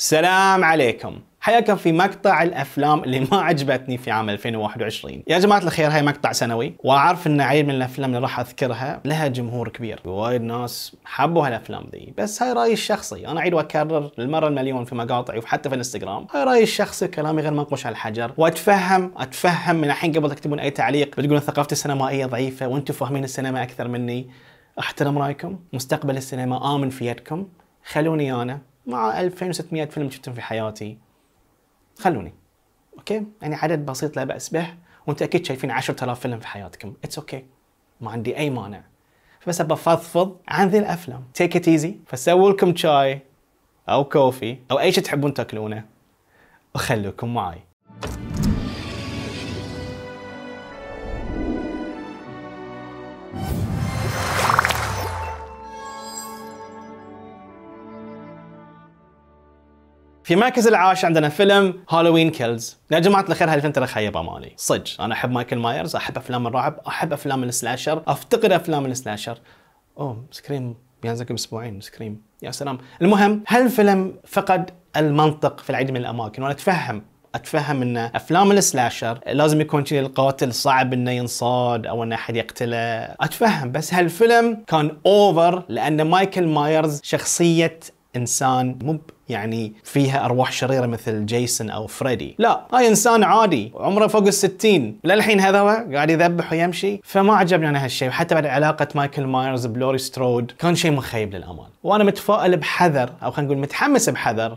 سلام عليكم حياكم في مقطع الافلام اللي ما عجبتني في عام 2021 يا جماعه الخير هاي مقطع سنوي واعرف ان عيد من الافلام اللي راح اذكرها لها جمهور كبير وايد ناس حبوا هالافلام ذي بس هاي رايي الشخصي انا اعيد واكرر المره المليون في مقاطعي وحتى في الانستغرام هاي رايي الشخصي كلامي غير منقوش على الحجر واتفهم اتفهم من الحين قبل تكتبون اي تعليق بتقولون ثقافتي السينمائيه ضعيفه وانتم فاهمين السينما اكثر مني احترم رايكم مستقبل السينما امن في يدكم خلوني انا مع 2600 فيلم شفتهم في حياتي خلوني اوكي يعني عدد بسيط لا باس به وانتم اكيد شايفين 10000 فيلم في حياتكم اتس اوكي okay. ما عندي اي مانع بس ابى افضفض عن ذي الافلام تيك ات ايزي فسووا لكم شاي او كوفي او اي شيء تحبون تاكلونه وخلوكم معي في مركز العاشر عندنا فيلم هالوين كيلز يا جماعه الخير هالفيلم ترى خيب امالي صدق انا احب مايكل مايرز احب افلام الرعب احب افلام السلاشر افتقد افلام السلاشر اوه سكريم بينزل اسبوعين سكريم يا سلام المهم هالفيلم فقد المنطق في العديد من الاماكن وانا اتفهم اتفهم ان افلام السلاشر لازم يكون شيء القاتل صعب انه ينصاد او انه احد يقتله اتفهم بس هالفيلم كان اوفر لان مايكل مايرز شخصيه انسان مو يعني فيها ارواح شريره مثل جيسون او فريدي لا هاي انسان عادي عمره فوق الستين للحين هذا قاعد يذبح ويمشي فما عجبني انا هالشيء وحتى بعد علاقه مايكل مايرز بلوري سترود كان شيء مخيب للامان وانا متفائل بحذر او خلينا نقول متحمس بحذر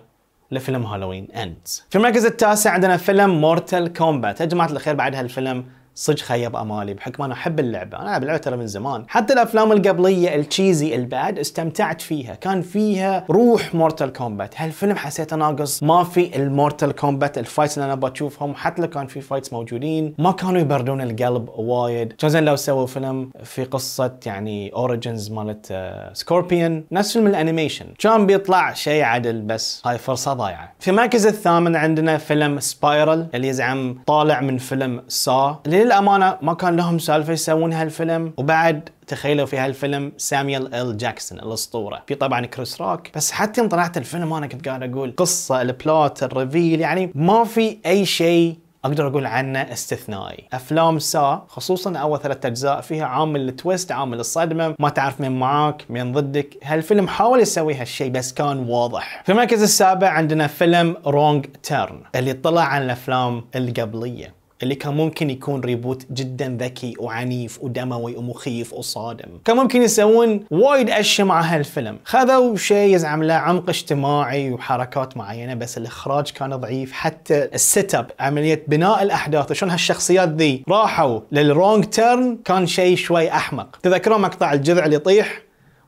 لفيلم هالوين اند في المركز التاسع عندنا فيلم مورتال كومبات يا جماعه الخير بعد هالفيلم صدق خيب امالي بحكم انا احب اللعبه، انا العب اللعبه ترى من زمان، حتى الافلام القبليه التشيزي الباد استمتعت فيها، كان فيها روح مورتال كومبات، هالفيلم حسيته ناقص، ما في المورتال كومبات الفايتس اللي انا بشوفهم، حتى لو كان في فايتس موجودين، ما كانوا يبردون القلب وايد، كان لو سووا فيلم في قصه يعني اوريجنز مالت سكوربيون، آه، نفس فيلم الانيميشن، كان بيطلع شيء عدل بس هاي فرصه ضايعه. في المركز الثامن عندنا فيلم سبايرل اللي يزعم طالع من فيلم سا، اللي للامانه ما كان لهم سالفه يسوون هالفيلم وبعد تخيلوا في هالفيلم ساميول ال جاكسون الاسطوره في طبعا كريس روك بس حتى يوم طلعت الفيلم انا كنت قاعد اقول قصه البلوت الريفيل يعني ما في اي شيء اقدر اقول عنه استثنائي افلام سا خصوصا اول ثلاث اجزاء فيها عامل التويست عامل الصدمه ما تعرف من معاك من ضدك هالفيلم حاول يسوي هالشيء بس كان واضح في المركز السابع عندنا فيلم رونج تيرن اللي طلع عن الافلام القبليه اللي كان ممكن يكون ريبوت جدا ذكي وعنيف ودموي ومخيف وصادم كان ممكن يسوون وايد اشياء مع هالفيلم خذوا شيء يزعم له عمق اجتماعي وحركات معينه بس الاخراج كان ضعيف حتى السيت اب عمليه بناء الاحداث وشلون هالشخصيات ذي راحوا للرونج تيرن كان شيء شوي احمق تذكرون مقطع الجذع اللي يطيح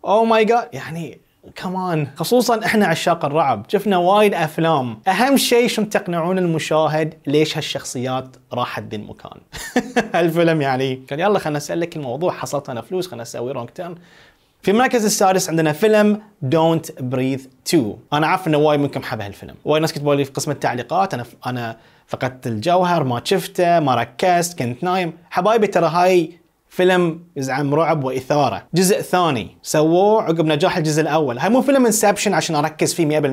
او ماي جاد يعني كمان خصوصا احنا عشاق الرعب شفنا وايد افلام اهم شيء شو تقنعون المشاهد ليش هالشخصيات راحت ذي المكان الفيلم يعني كان يلا خلنا اسالك الموضوع حصلت انا فلوس خلنا اسوي رونج تيرن في المركز السادس عندنا فيلم دونت بريث 2 انا عارف انه وايد منكم حب هالفيلم وايد ناس كتبوا لي في قسم التعليقات انا ف... انا فقدت الجوهر ما شفته ما ركزت كنت نايم حبايبي ترى هاي فيلم يزعم رعب واثاره جزء ثاني سووه عقب نجاح الجزء الاول هاي مو فيلم انسبشن عشان اركز فيه 100%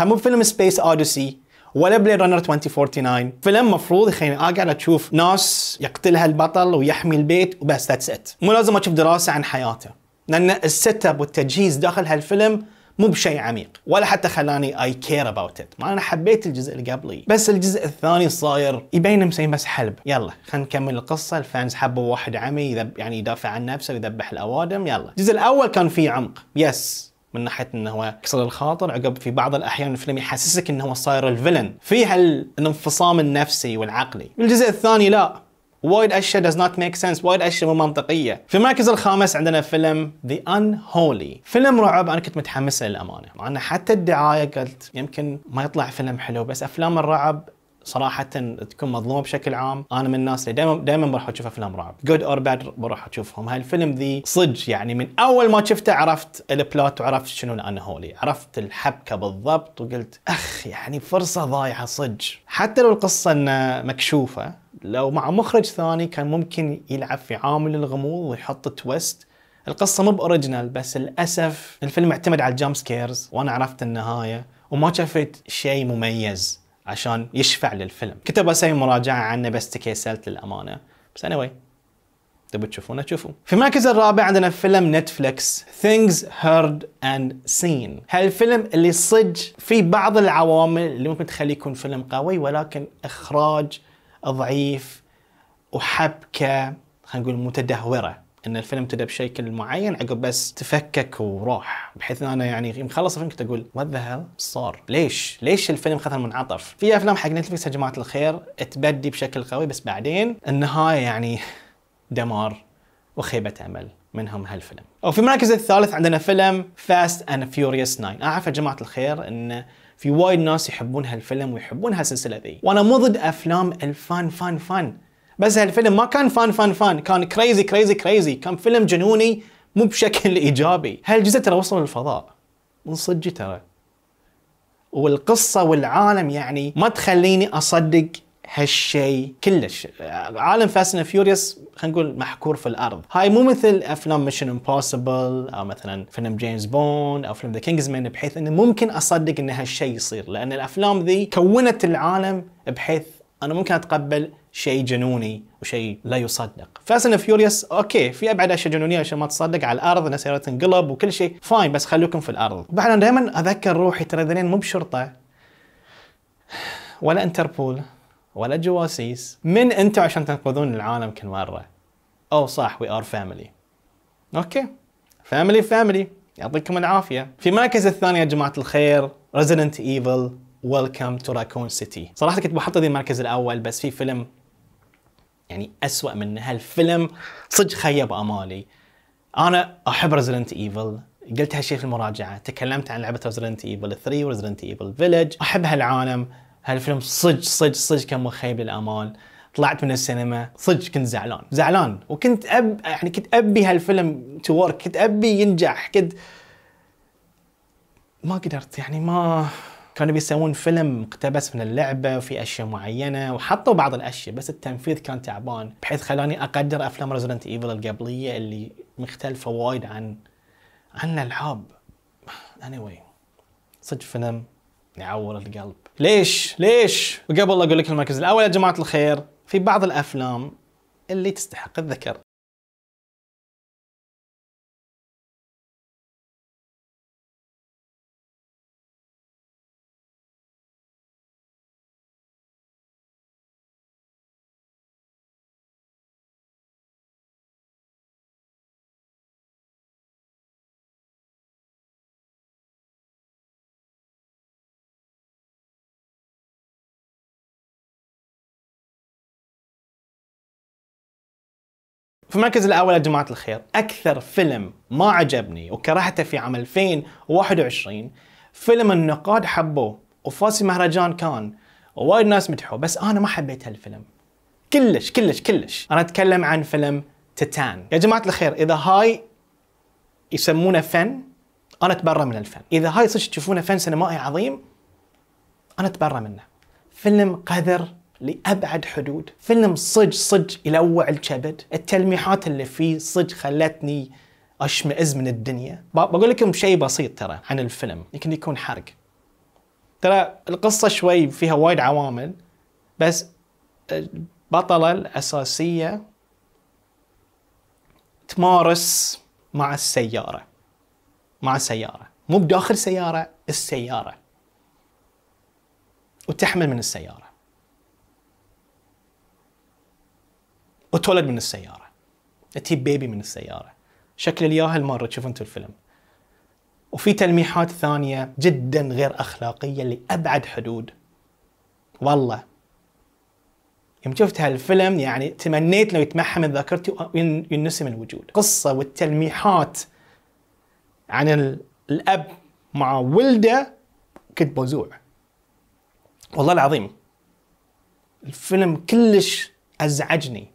هاي مو فيلم سبيس اوديسي ولا بلاي رانر 2049 فيلم مفروض يخليني اقعد اشوف ناس يقتلها البطل ويحمي البيت وبس ذاتس ات مو لازم اشوف دراسه عن حياته لان السيت اب والتجهيز داخل هالفيلم مو بشيء عميق ولا حتى خلاني اي كير اباوت ات ما انا حبيت الجزء اللي قبلي بس الجزء الثاني صاير يبين مسوي بس حلب يلا خلينا نكمل القصه الفانز حبوا واحد عمي يذب يعني يدافع عن نفسه ويذبح الاوادم يلا الجزء الاول كان فيه عمق يس من ناحيه انه هو كسر الخاطر عقب في بعض الاحيان الفيلم يحسسك انه هو صاير الفيلن في هالانفصام النفسي والعقلي الجزء الثاني لا وايد اشياء does not make sense وايد اشياء مو منطقيه في المركز الخامس عندنا فيلم The Unholy فيلم رعب انا كنت متحمس له للامانه مع انه حتى الدعايه قلت يمكن ما يطلع فيلم حلو بس افلام الرعب صراحة تكون مظلومة بشكل عام، أنا من الناس اللي دائما دائما بروح أشوف أفلام رعب، جود أور باد بروح أشوفهم، هالفيلم ذي صدق يعني من أول ما شفته عرفت البلوت وعرفت شنو الأنهولي، عرفت الحبكة بالضبط وقلت أخ يعني فرصة ضايعة صدق، حتى لو القصة إنها مكشوفة لو مع مخرج ثاني كان ممكن يلعب في عامل الغموض ويحط تويست القصه مو باوريجينال بس للاسف الفيلم اعتمد على الجامب سكيرز وانا عرفت النهايه وما شفت شيء مميز عشان يشفع للفيلم كنت اسوي مراجعه عنه بس تكيسلت للامانه بس anyway تبوا تشوفونه تشوفوا في المركز الرابع عندنا فيلم نتفليكس Things Heard and Seen هالفيلم اللي صج في بعض العوامل اللي ممكن تخليه يكون فيلم قوي ولكن اخراج ضعيف وحبكه خلينا نقول متدهوره ان الفيلم تبدا بشكل معين عقب بس تفكك وروح بحيث ان انا يعني مخلص الفيلم كنت اقول وات ذا هيل صار؟ ليش؟ ليش الفيلم خذ المنعطف؟ في افلام حق نتفلكس يا جماعه الخير تبدي بشكل قوي بس بعدين النهايه يعني دمار وخيبه امل منهم هالفيلم. وفي المركز الثالث عندنا فيلم فاست اند فيوريوس 9 اعرف يا جماعه الخير انه في وايد ناس يحبون هالفيلم ويحبون هالسلسله ذي وانا مو ضد افلام الفان فان فان بس هالفيلم ما كان فان فان فان كان كريزي كريزي كريزي كان فيلم جنوني مو بشكل ايجابي هالجزء ترى وصل للفضاء من صدق ترى والقصه والعالم يعني ما تخليني اصدق هالشيء كلش عالم فاست اند فيوريوس خلينا نقول محكور في الارض هاي مو مثل افلام ميشن امبوسيبل او مثلا فيلم جيمس بوند او فيلم ذا كينجز مان بحيث انه ممكن اصدق ان هالشيء يصير لان الافلام ذي كونت العالم بحيث انا ممكن اتقبل شيء جنوني وشيء لا يصدق فاست اند فيوريوس اوكي في ابعد اشياء جنونيه عشان ما تصدق على الارض ان سيارات تنقلب وكل شيء فاين بس خلوكم في الارض بعد دائما اذكر روحي ترى مو بشرطه ولا انتربول ولا جواسيس من انتم عشان تنقذون العالم كل مره او صح وي ار فاميلي اوكي فاميلي فاميلي يعطيكم العافيه في المركز الثاني يا جماعه الخير ريزيدنت ايفل ويلكم تو راكون سيتي صراحه كنت بحطه ذي المركز الاول بس في فيلم يعني اسوأ من هالفيلم صدق خيب امالي انا احب ريزيدنت ايفل قلت هالشيء في المراجعه تكلمت عن لعبه ريزيدنت ايفل 3 وريزيدنت ايفل فيلج احب هالعالم هالفيلم صج صج صج كان مخيب للامال طلعت من السينما صدق كنت زعلان زعلان وكنت اب يعني كنت ابي هالفيلم تو ورك كنت ابي ينجح كنت ما قدرت يعني ما كانوا بيسوون فيلم مقتبس من اللعبه وفي اشياء معينه وحطوا بعض الاشياء بس التنفيذ كان تعبان بحيث خلاني اقدر افلام ريزدنت ايفل القبليه اللي مختلفه وايد عن عن الالعاب اني anyway صدق فيلم يعور القلب ليش ليش وقبل اقول لك المركز الاول يا جماعه الخير في بعض الافلام اللي تستحق الذكر في المركز الاول يا جماعه الخير اكثر فيلم ما عجبني وكرهته في عام 2021 فيلم النقاد حبوه وفاسي مهرجان كان ووايد ناس مدحوه بس انا ما حبيت هالفيلم كلش كلش كلش انا اتكلم عن فيلم تتان يا جماعه الخير اذا هاي يسمونه فن انا اتبرى من الفن اذا هاي صدق تشوفونه فن سينمائي عظيم انا اتبرى منه فيلم قذر لأبعد حدود فيلم صج صج يلوع الكبد التلميحات اللي فيه صج خلتني أشمئز من الدنيا بقول لكم شيء بسيط ترى عن الفيلم يمكن يكون حرق ترى القصة شوي فيها وايد عوامل بس البطلة آه، الأساسية تمارس مع السيارة مع السيارة مو بداخل سيارة السيارة وتحمل من السيارة وتولد من السياره تجيب بيبي من السياره شكل الياهل مره تشوف انتم الفيلم وفي تلميحات ثانيه جدا غير اخلاقيه لابعد حدود والله يوم شفت هالفيلم يعني تمنيت لو يتمحى من ذاكرتي وينسي من الوجود قصة والتلميحات عن الأب مع ولده كنت بزوع والله العظيم الفيلم كلش أزعجني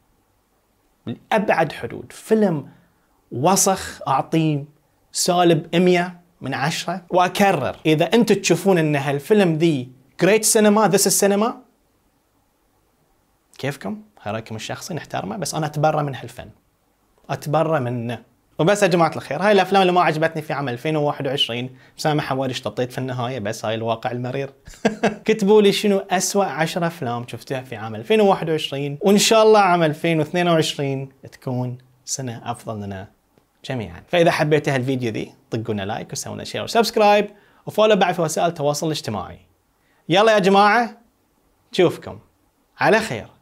من ابعد حدود فيلم وسخ اعطيه سالب 100 من عشرة واكرر اذا انتم تشوفون ان هالفيلم ذي جريت سينما ذس السينما كيفكم؟ هاي رايكم الشخصي نحترمه بس انا اتبرى من هالفن اتبرى منه وبس يا جماعه الخير هاي الافلام اللي ما عجبتني في عام 2021 سامح حوالي اشتطيت في النهايه بس هاي الواقع المرير كتبوا لي شنو أسوأ 10 افلام شفتها في عام 2021 وان شاء الله عام 2022 تكون سنه افضل لنا جميعا فاذا حبيتوا هالفيديو ذي طقونا لايك وسوونا شير وسبسكرايب وفولو بعد في وسائل التواصل الاجتماعي يلا يا جماعه نشوفكم على خير